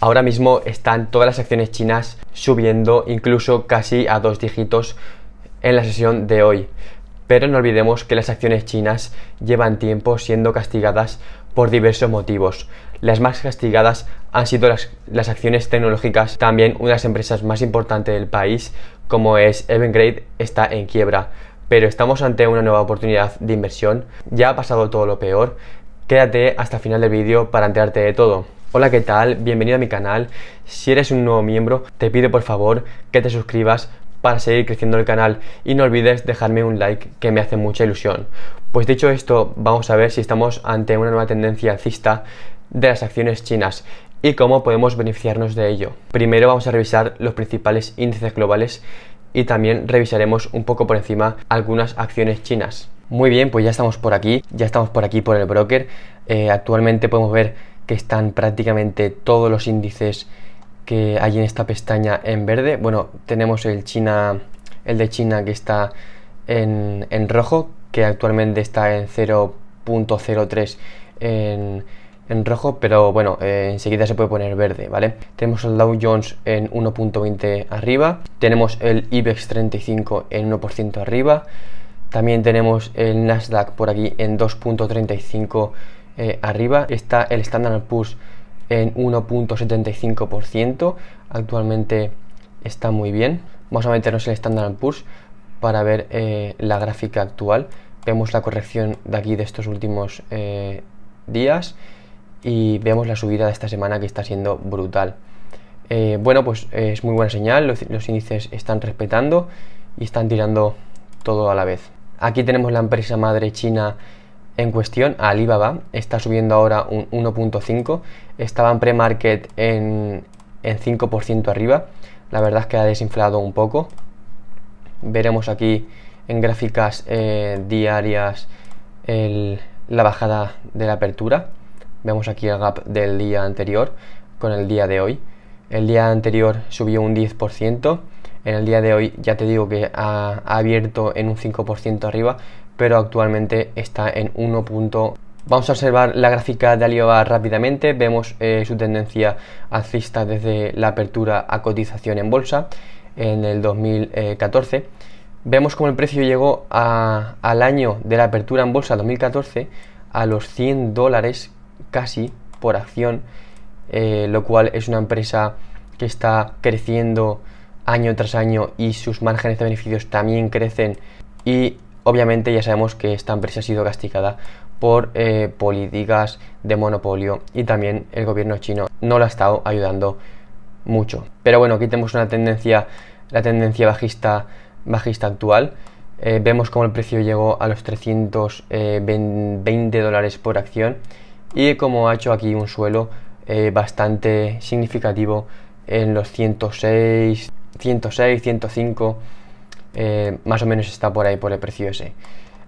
Ahora mismo están todas las acciones chinas subiendo incluso casi a dos dígitos en la sesión de hoy. Pero no olvidemos que las acciones chinas llevan tiempo siendo castigadas por diversos motivos. Las más castigadas han sido las, acciones tecnológicas. También una de las empresas más importantes del país, como es Evergrande, está en quiebra. Pero estamos ante una nueva oportunidad de inversión. Ya ha pasado todo lo peor. Quédate hasta el final del vídeo para enterarte de todo. Hola, ¿qué tal? Bienvenido a mi canal. Si eres un nuevo miembro, te pido por favor que te suscribas para seguir creciendo el canal y no olvides dejarme un like que me hace mucha ilusión. Pues dicho esto, vamos a ver si estamos ante una nueva tendencia alcista de las acciones chinas y cómo podemos beneficiarnos de ello. Primero vamos a revisar los principales índices globales y también revisaremos un poco por encima algunas acciones chinas. Muy bien, pues ya estamos por aquí, ya estamos por aquí por el broker. Eh, actualmente podemos ver que están prácticamente todos los índices que hay en esta pestaña en verde. Bueno, tenemos el China, el de China que está en, rojo, que actualmente está en 0.03 en, rojo, pero bueno, eh, enseguida se puede poner verde, ¿vale? Tenemos el Dow Jones en 1.20 arriba, tenemos el IBEX 35 en 1% arriba, también tenemos el Nasdaq por aquí en 2.35 eh, arriba. Está el Standard push en 1.75%. Actualmente está muy bien. Vamos a meternos el Standard push para ver eh, la gráfica actual. Vemos la corrección de aquí de estos últimos eh, días y vemos la subida de esta semana que está siendo brutal. bueno, pues es muy buena señal, los, índices están respetando y están tirando todo a la vez. Aquí tenemos la empresa madre china en cuestión a Alibaba, está subiendo ahora un 1.5, estaba en pre-market en, 5% arriba, la verdad es que ha desinflado un poco, veremos aquí en gráficas eh, diarias la bajada de la apertura, vemos aquí el gap del día anterior con el día de hoy, el día anterior subió un 10%, en el día de hoy ya te digo que ha, abierto en un 5% arriba, pero actualmente está en 1. Vamos a observar la gráfica de Alibaba rápidamente, vemos eh, su tendencia alcista desde la apertura a cotización en bolsa en el 2014. Vemos como el precio llegó al año de la apertura en bolsa 2014 a los 100 dólares casi por acción, eh, lo cual es una empresa que está creciendo año tras año y sus márgenes de beneficios también crecen y obviamente ya sabemos que esta empresa ha sido castigada por eh, políticas de monopolio y también el gobierno chino no la ha estado ayudando mucho. Pero bueno, aquí tenemos una tendencia, la tendencia bajista, bajista actual. Eh, vemos como el precio llegó a los 320 eh, dólares por acción y como ha hecho aquí un suelo bastante significativo en los 106 106, 105, eh, más o menos está por ahí por el precio ese.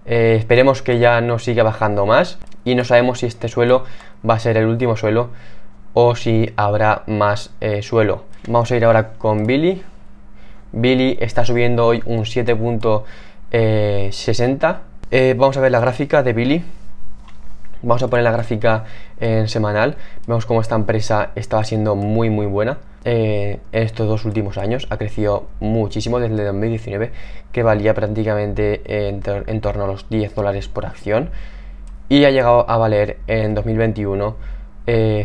Eh, esperemos que ya no siga bajando más y no sabemos si este suelo va a ser el último suelo o si habrá más eh, suelo. Vamos a ir ahora con Billy. Billy está subiendo hoy un 7.60. vamos a ver la gráfica de Billy vamos a poner la gráfica en semanal, vemos cómo esta empresa estaba siendo muy muy buena en eh, estos dos últimos años ha crecido muchísimo desde 2019 que valía prácticamente en, torno a los 10 dólares por acción y ha llegado a valer en 2021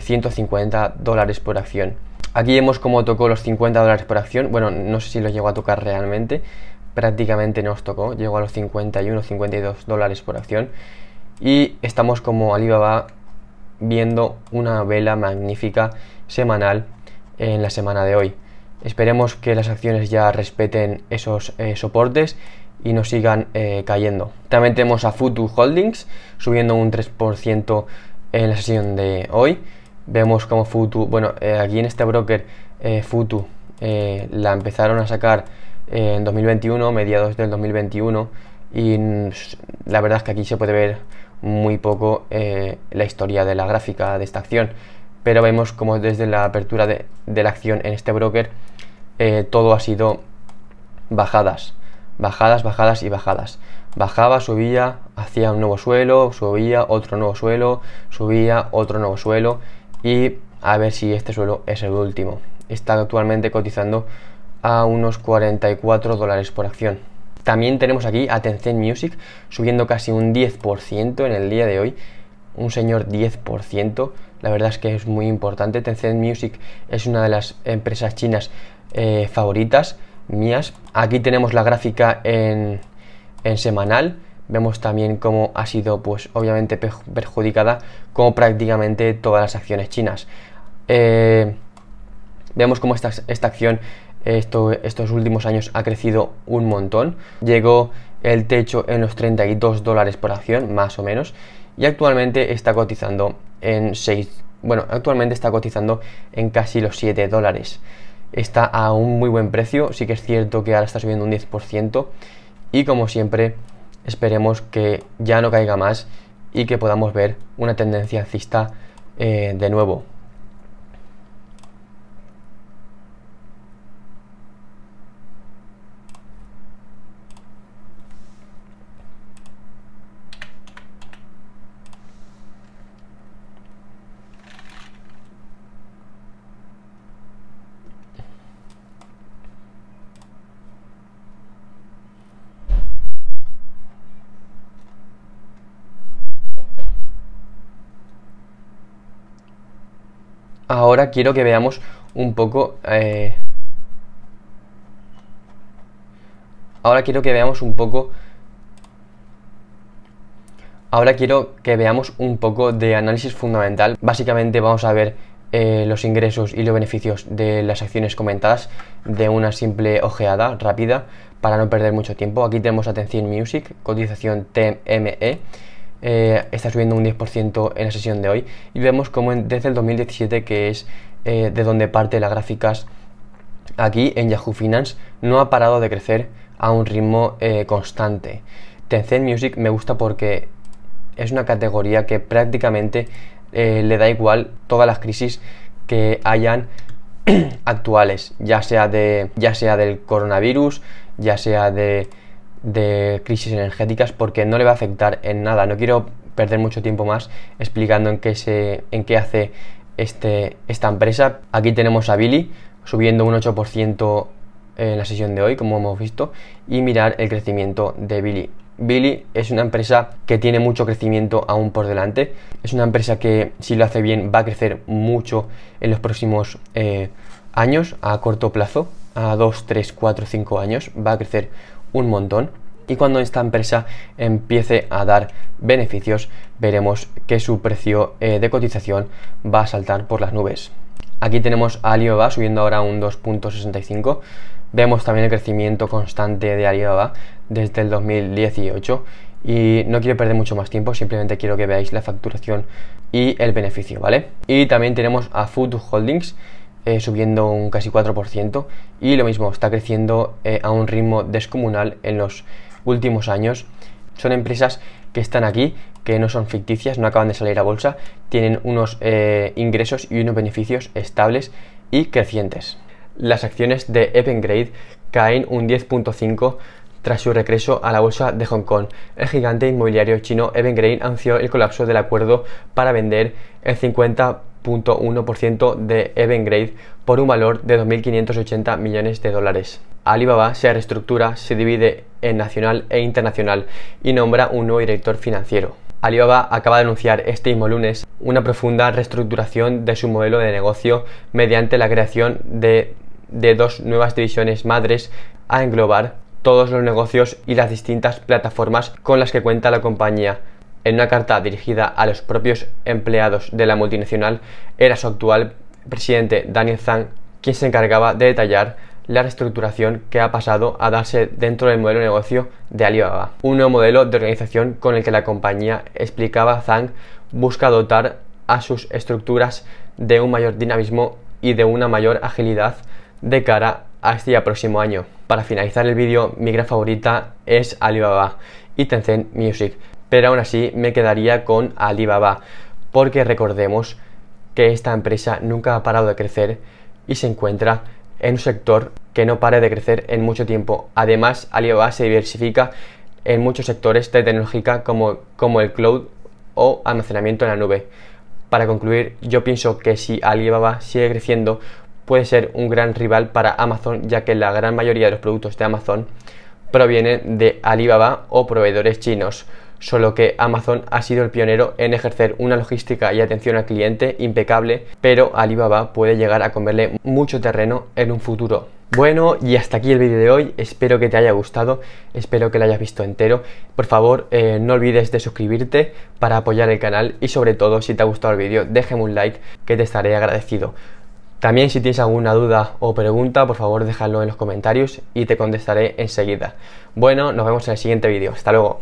150 eh, dólares por acción. Aquí vemos cómo tocó los 50 dólares por acción. Bueno, no sé si lo llegó a tocar realmente. Prácticamente nos tocó. Llegó a los 51, 52 dólares por acción. Y estamos como Alibaba viendo una vela magnífica semanal en la semana de hoy. Esperemos que las acciones ya respeten esos eh, soportes y no sigan eh, cayendo. También tenemos a Futu Holdings subiendo un 3% en la sesión de hoy. Vemos como Futu, bueno, eh, aquí en este broker Futu la empezaron a sacar en 2021, mediados del 2021, y la verdad es que aquí se puede ver muy poco la historia de la gráfica de esta acción pero vemos como desde la apertura de, la acción en este broker eh, todo ha sido bajadas, bajadas, bajadas y bajadas. Bajaba, subía, hacía un nuevo suelo, subía otro nuevo suelo, subía otro nuevo suelo y a ver si este suelo es el último. Está actualmente cotizando a unos 44 dólares por acción. También tenemos aquí a Tencent Music subiendo casi un 10% en el día de hoy, un señor 10% la verdad es que es muy importante. Tencent Music es una de las empresas chinas eh, favoritas mías. Aquí tenemos la gráfica en, semanal. Vemos también cómo ha sido, pues obviamente perjudicada, como prácticamente todas las acciones chinas. Eh, vemos cómo esta, esta acción estos últimos años ha crecido un montón. Llegó el techo en los 32 dólares por acción, más o menos, y actualmente está cotizando en 6, bueno, actualmente está cotizando en casi los 7 dólares. Está a un muy buen precio, sí que es cierto que ahora está subiendo un 10% y como siempre esperemos que ya no caiga más y que podamos ver una tendencia alcista eh, de nuevo. ahora quiero que veamos un poco... Eh, ahora quiero que veamos un poco... Ahora quiero que veamos un poco de análisis fundamental. Básicamente vamos a ver eh, los ingresos y los beneficios de las acciones comentadas de una simple ojeada rápida para no perder mucho tiempo. Aquí tenemos Atención Music, cotización TME. Eh, está subiendo un 10% en la sesión de hoy y vemos como desde el 2017 que es eh, de donde parte las gráficas aquí en Yahoo Finance no ha parado de crecer a un ritmo eh, constante. Tencent Music me gusta porque es una categoría que prácticamente le da igual todas las crisis que hayan actuales, ya sea, de, ya sea del coronavirus, ya sea de de crisis energéticas porque no le va a afectar en nada. No quiero perder mucho tiempo más explicando en qué, se, en qué hace este, esta empresa. Aquí tenemos a Billy subiendo un 8% en la sesión de hoy, como hemos visto, y mirar el crecimiento de Billy. Billy es una empresa que tiene mucho crecimiento aún por delante. Es una empresa que, si lo hace bien, va a crecer mucho en los próximos eh, años, a corto plazo, a 2, 3, 4, 5 años. Va a crecer un montón y cuando esta empresa empiece a dar beneficios veremos que su precio eh, de cotización va a saltar por las nubes. Aquí tenemos a Alibaba subiendo ahora un 2.65. Vemos también el crecimiento constante de Alibaba desde el 2018 y no quiero perder mucho más tiempo, simplemente quiero que veáis la facturación y el beneficio, ¿vale? Y también tenemos a Food Holdings eh, subiendo un casi 4% y lo mismo, está creciendo eh, a un ritmo descomunal en los últimos años. Son empresas que están aquí, que no son ficticias, no acaban de salir a bolsa, tienen unos eh, ingresos y unos beneficios estables y crecientes. Las acciones de Evengrade caen un 10.5 tras su regreso a la bolsa de Hong Kong. El gigante inmobiliario chino Evergrande anunció el colapso del acuerdo para vender el 50 0,1% de Evengrade por un valor de 2.580 millones de dólares. Alibaba se reestructura, se divide en nacional e internacional y nombra un nuevo director financiero. Alibaba acaba de anunciar este mismo lunes una profunda reestructuración de su modelo de negocio mediante la creación de dos nuevas divisiones madres a englobar todos los negocios y las distintas plataformas con las que cuenta la compañía, en una carta dirigida a los propios empleados de la multinacional, era su actual presidente Daniel Zhang quien se encargaba de detallar la reestructuración que ha pasado a darse dentro del modelo de negocio de Alibaba. Un nuevo modelo de organización con el que la compañía, explicaba Zhang, busca dotar a sus estructuras de un mayor dinamismo y de una mayor agilidad de cara a este próximo año. Para finalizar el vídeo, mi gran favorita es Alibaba y Tencent Music pero aún así me quedaría con Alibaba, porque recordemos que esta empresa nunca ha parado de crecer y se encuentra en un sector que no para de crecer en mucho tiempo. Además, Alibaba se diversifica en muchos sectores de como, como el cloud o almacenamiento en la nube. Para concluir, yo pienso que si Alibaba sigue creciendo, puede ser un gran rival para Amazon, ya que la gran mayoría de los productos de Amazon provienen de Alibaba o proveedores chinos solo que Amazon ha sido el pionero en ejercer una logística y atención al cliente impecable, pero Alibaba puede llegar a comerle mucho terreno en un futuro. Bueno, y hasta aquí el vídeo de hoy, espero que te haya gustado, espero que lo hayas visto entero. Por favor, eh, no olvides de suscribirte para apoyar el canal y sobre todo, si te ha gustado el vídeo, déjame un like que te estaré agradecido. También si tienes alguna duda o pregunta, por favor déjalo en los comentarios y te contestaré enseguida. Bueno, nos vemos en el siguiente vídeo. Hasta luego.